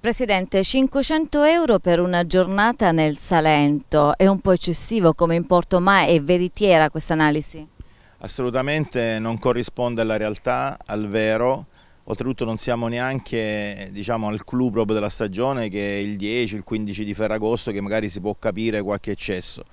Presidente, 500 euro per una giornata nel Salento è un po' eccessivo come importo, ma è veritiera questa analisi? Assolutamente non corrisponde alla realtà, al vero. Oltretutto non siamo neanche diciamo, al clou proprio della stagione che è il 10, il 15 di Ferragosto che magari si può capire qualche eccesso.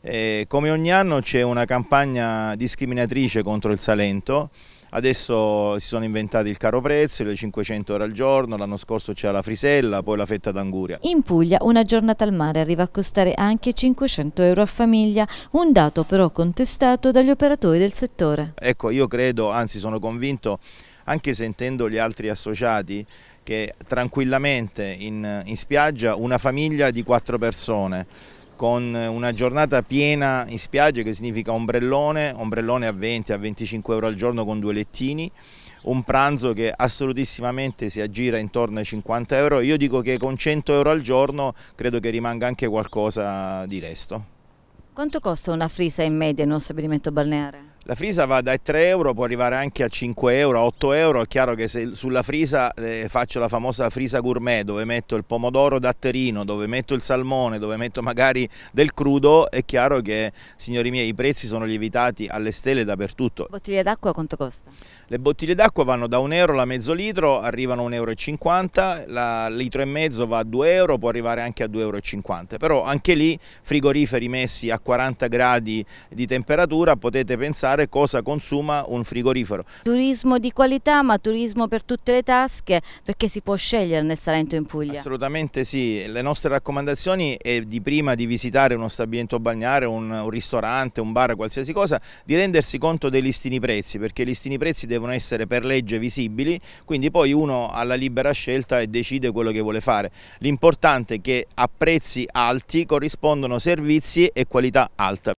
E eh, come ogni anno c'è una campagna discriminatrice contro il Salento Adesso si sono inventati il caro prezzo, le 500 ore al giorno, l'anno scorso c'era la frisella, poi la fetta d'anguria. In Puglia una giornata al mare arriva a costare anche 500 euro a famiglia, un dato però contestato dagli operatori del settore. Ecco, io credo, anzi sono convinto, anche sentendo gli altri associati, che tranquillamente in, in spiaggia una famiglia di quattro persone con una giornata piena in spiaggia che significa ombrellone, ombrellone a 20 a 25 euro al giorno con due lettini, un pranzo che assolutissimamente si aggira intorno ai 50 euro, io dico che con 100 euro al giorno credo che rimanga anche qualcosa di resto. Quanto costa una frisa in media in uno stabilimento balneare? La frisa va da 3 euro, può arrivare anche a 5 euro, 8 euro. È chiaro che se sulla frisa eh, faccio la famosa frisa gourmet dove metto il pomodoro datterino, dove metto il salmone, dove metto magari del crudo, è chiaro che, signori miei, i prezzi sono lievitati alle stelle dappertutto. Le bottiglie d'acqua quanto costa? Le bottiglie d'acqua vanno da 1 euro la mezzo litro, arrivano a 1,50 euro, la litro e mezzo va a 2 euro, può arrivare anche a 2,50 euro. Però anche lì frigoriferi messi a 40 gradi di temperatura potete pensare calcolare cosa consuma un frigorifero. Turismo di qualità ma turismo per tutte le tasche perché si può scegliere nel Salento in Puglia. Assolutamente sì, le nostre raccomandazioni è di prima di visitare uno stabilimento balneare, un, un ristorante, un bar, qualsiasi cosa, di rendersi conto dei listini prezzi perché i listini prezzi devono essere per legge visibili, quindi poi uno ha la libera scelta e decide quello che vuole fare. L'importante è che a prezzi alti corrispondono servizi e qualità alta.